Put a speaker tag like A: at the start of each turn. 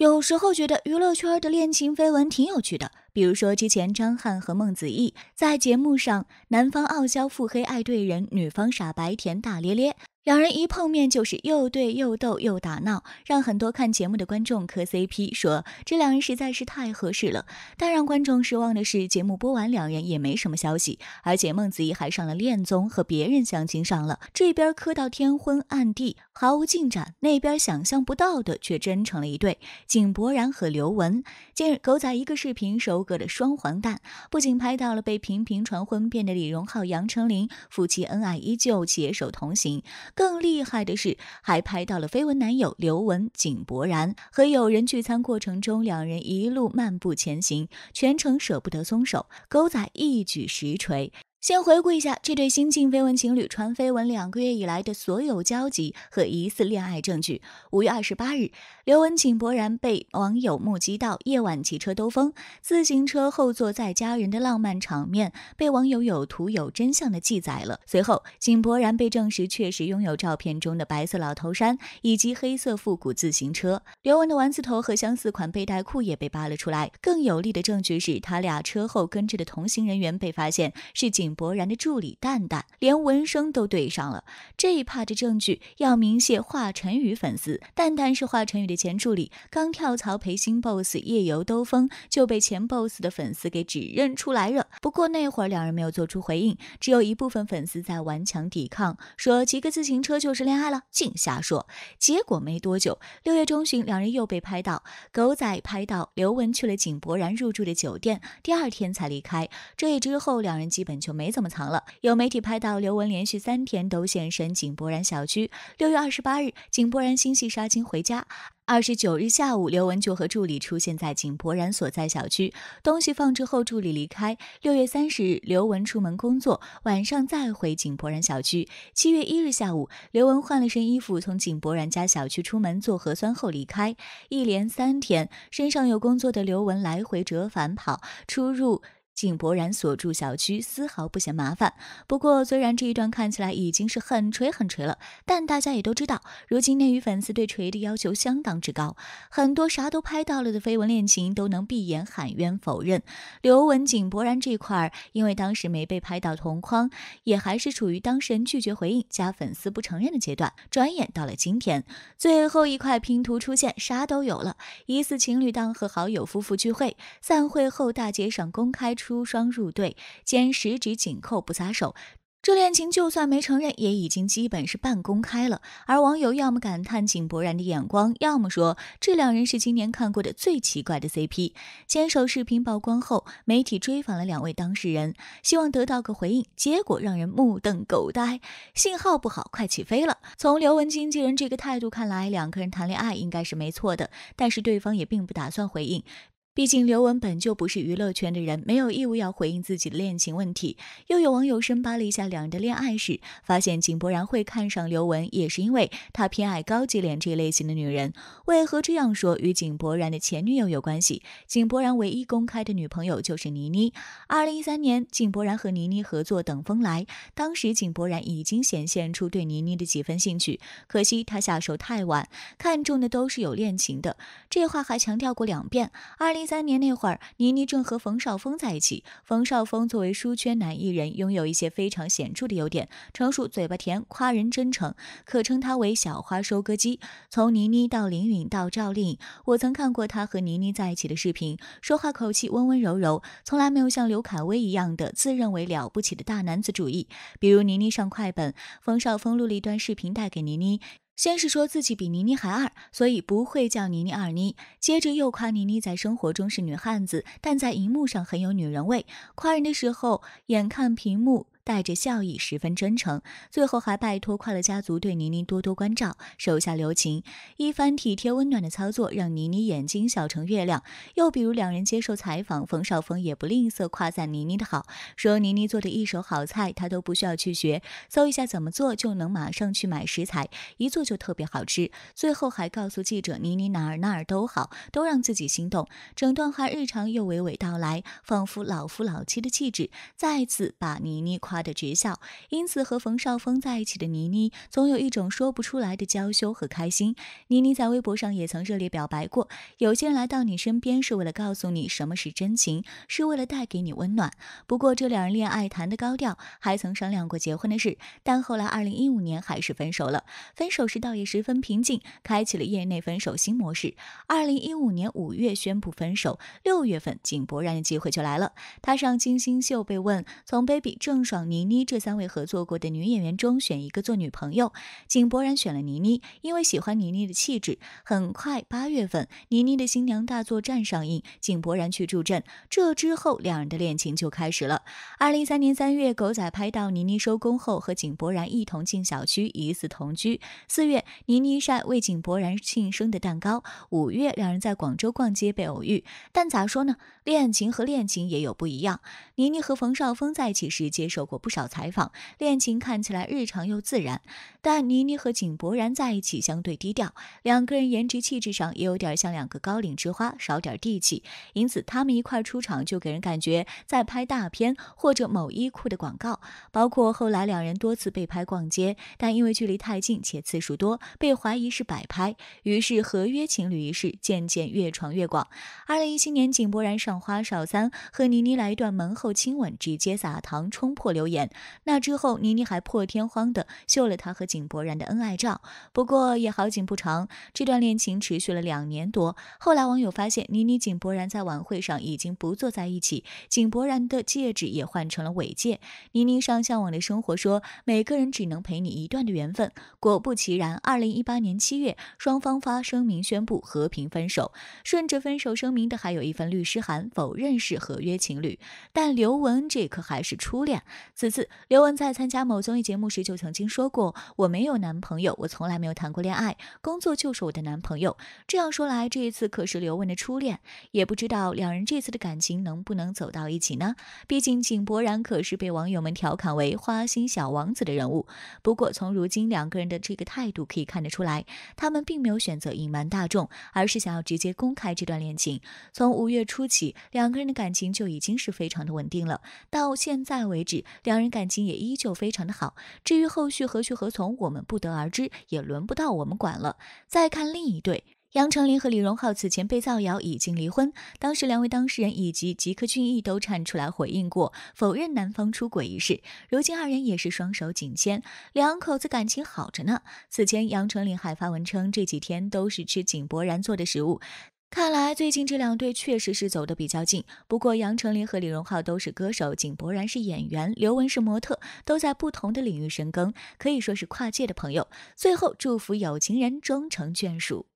A: 有时候觉得娱乐圈的恋情绯闻挺有趣的，比如说之前张翰和孟子义在节目上，男方傲娇腹黑爱怼人，女方傻白甜大咧咧。两人一碰面就是又对又逗又打闹，让很多看节目的观众磕 CP，说这两人实在是太合适了。但让观众失望的是，节目播完两人也没什么消息，而且孟子义还上了恋综，和别人相亲上了。这边磕到天昏暗地毫无进展，那边想象不到的却真成了一对。井柏然和刘雯近日狗仔一个视频收割的双黄蛋，不仅拍到了被频频传婚变的李荣浩、杨丞琳夫妻恩爱依旧，携手同行。更厉害的是，还拍到了绯闻男友刘雯、井柏然和友人聚餐过程中，两人一路漫步前行，全程舍不得松手，狗仔一举实锤。先回顾一下这对新晋绯闻情侣传绯闻两个月以来的所有交集和疑似恋爱证据。五月二十八日，刘雯景柏然被网友目击到夜晚骑车兜风，自行车后座载家人的浪漫场面被网友有图有真相的记载了。随后，景柏然被证实确实拥有照片中的白色老头衫以及黑色复古自行车。刘雯的丸子头和相似款背带裤也被扒了出来。更有力的证据是，他俩车后跟着的同行人员被发现是景。井柏然的助理蛋蛋连纹身都对上了，这一趴的证据要明谢华晨宇粉丝。蛋蛋是华晨宇的前助理，刚跳槽陪新 boss 夜游兜风，就被前 boss 的粉丝给指认出来了。不过那会儿两人没有做出回应，只有一部分粉丝在顽强抵抗，说骑个自行车就是恋爱了，净瞎说。结果没多久，六月中旬，两人又被拍到狗仔拍到刘雯去了井柏然入住的酒店，第二天才离开。这之后，两人基本就没。没怎么藏了。有媒体拍到刘雯连续三天都现身井柏然小区。六月二十八日，井柏然心系杀青回家。二十九日下午，刘雯就和助理出现在井柏然所在小区，东西放置后，助理离开。六月三十日，刘雯出门工作，晚上再回井柏然小区。七月一日下午，刘雯换了身衣服，从井柏然家小区出门做核酸后离开。一连三天，身上有工作的刘雯来回折返跑，出入。井柏然所住小区丝毫不嫌麻烦。不过，虽然这一段看起来已经是很锤很锤了，但大家也都知道，如今内与粉丝对锤的要求相当之高，很多啥都拍到了的绯闻恋情都能闭眼喊冤否认。刘雯、井柏然这块，因为当时没被拍到同框，也还是处于当事人拒绝回应加粉丝不承认的阶段。转眼到了今天，最后一块拼图出现，啥都有了，疑似情侣档和好友夫妇聚会，散会后大街上公开出。出双入对，肩十指紧扣不撒手，这恋情就算没承认，也已经基本是半公开了。而网友要么感叹井柏然的眼光，要么说这两人是今年看过的最奇怪的 CP。牵手视频曝光后，媒体追访了两位当事人，希望得到个回应，结果让人目瞪狗呆。信号不好，快起飞了。从刘雯经纪人这个态度看来，两个人谈恋爱应该是没错的，但是对方也并不打算回应。毕竟刘雯本就不是娱乐圈的人，没有义务要回应自己的恋情问题。又有网友深扒了一下两人的恋爱史，发现井柏然会看上刘雯，也是因为他偏爱高级脸这一类型的女人。为何这样说？与井柏然的前女友有关系。井柏然唯一公开的女朋友就是倪妮。二零一三年，井柏然和倪妮合作《等风来》，当时井柏然已经显现出对倪妮的几分兴趣，可惜他下手太晚，看中的都是有恋情的。这话还强调过两遍。二零。零三年那会儿，倪妮正和冯绍峰在一起。冯绍峰作为书圈男艺人，拥有一些非常显著的优点：成熟、嘴巴甜、夸人真诚，可称他为“小花收割机”。从倪妮到林允到赵丽颖，我曾看过他和倪妮在一起的视频，说话口气温温柔柔，从来没有像刘恺威一样的自认为了不起的大男子主义。比如倪妮上快本，冯绍峰录了一段视频带给倪妮。先是说自己比倪妮还二，所以不会叫倪妮二妮。接着又夸倪妮在生活中是女汉子，但在荧幕上很有女人味。夸人的时候，眼看屏幕。带着笑意，十分真诚，最后还拜托快乐家族对倪妮多多关照，手下留情。一番体贴温暖的操作，让倪妮眼睛笑成月亮。又比如两人接受采访，冯绍峰也不吝啬夸赞倪妮的好，说倪妮做的一手好菜，他都不需要去学，搜一下怎么做就能马上去买食材，一做就特别好吃。最后还告诉记者，倪妮哪儿哪儿都好，都让自己心动。整段话日常又娓娓道来，仿佛老夫老妻的气质，再次把倪妮夸。的诀窍。因此和冯绍峰在一起的倪妮，总有一种说不出来的娇羞和开心。倪妮在微博上也曾热烈表白过：“有些人来到你身边，是为了告诉你什么是真情，是为了带给你温暖。”不过，这两人恋爱谈的高调，还曾商量过结婚的事，但后来二零一五年还是分手了。分手时倒也十分平静，开启了业内分手新模式。二零一五年五月宣布分手，六月份井柏然的机会就来了。他上金星秀被问：“从 baby 郑爽。”倪妮这三位合作过的女演员中选一个做女朋友，井柏然选了倪妮，因为喜欢倪妮的气质。很快，八月份，倪妮的新娘大作战上映，井柏然去助阵。这之后，两人的恋情就开始了。二零一三年三月，狗仔拍到倪妮收工后和井柏然一同进小区，疑似同居。四月，倪妮晒为井柏然庆生的蛋糕。五月，两人在广州逛街被偶遇。但咋说呢？恋情和恋情也有不一样。倪妮和冯绍峰在一起时接受。过不少采访，恋情看起来日常又自然，但倪妮和井柏然在一起相对低调，两个人颜值气质上也有点像两个高岭之花，少点地气，因此他们一块出场就给人感觉在拍大片或者某衣裤的广告。包括后来两人多次被拍逛街，但因为距离太近且次数多，被怀疑是摆拍，于是合约情侣一事渐渐越传越广。二零一七年，井柏然上《花少三》，和倪妮来一段门后亲吻，直接撒糖，冲破流。留言。那之后，倪妮还破天荒的秀了她和井柏然的恩爱照。不过也好景不长，这段恋情持续了两年多。后来网友发现，倪妮、井柏然在晚会上已经不坐在一起，井柏然的戒指也换成了尾戒。倪妮上向往的生活说：“每个人只能陪你一段的缘分。”果不其然，二零一八年七月，双方发声明宣布和平分手。顺着分手声明的，还有一份律师函，否认是合约情侣。但刘雯这可还是初恋。此次刘雯在参加某综艺节目时就曾经说过：“我没有男朋友，我从来没有谈过恋爱，工作就是我的男朋友。”这样说来，这一次可是刘雯的初恋，也不知道两人这次的感情能不能走到一起呢？毕竟井柏然可是被网友们调侃为“花心小王子”的人物。不过从如今两个人的这个态度可以看得出来，他们并没有选择隐瞒大众，而是想要直接公开这段恋情。从五月初起，两个人的感情就已经是非常的稳定了，到现在为止。两人感情也依旧非常的好，至于后续何去何从，我们不得而知，也轮不到我们管了。再看另一对，杨丞琳和李荣浩此前被造谣已经离婚，当时两位当事人以及吉克隽逸都站出来回应过，否认男方出轨一事。如今二人也是双手紧牵，两口子感情好着呢。此前杨丞琳还发文称，这几天都是吃井柏然做的食物。看来最近这两对确实是走得比较近。不过，杨丞琳和李荣浩都是歌手，井柏然是演员，刘雯是模特，都在不同的领域深耕，可以说是跨界的朋友。最后，祝福有情人终成眷属。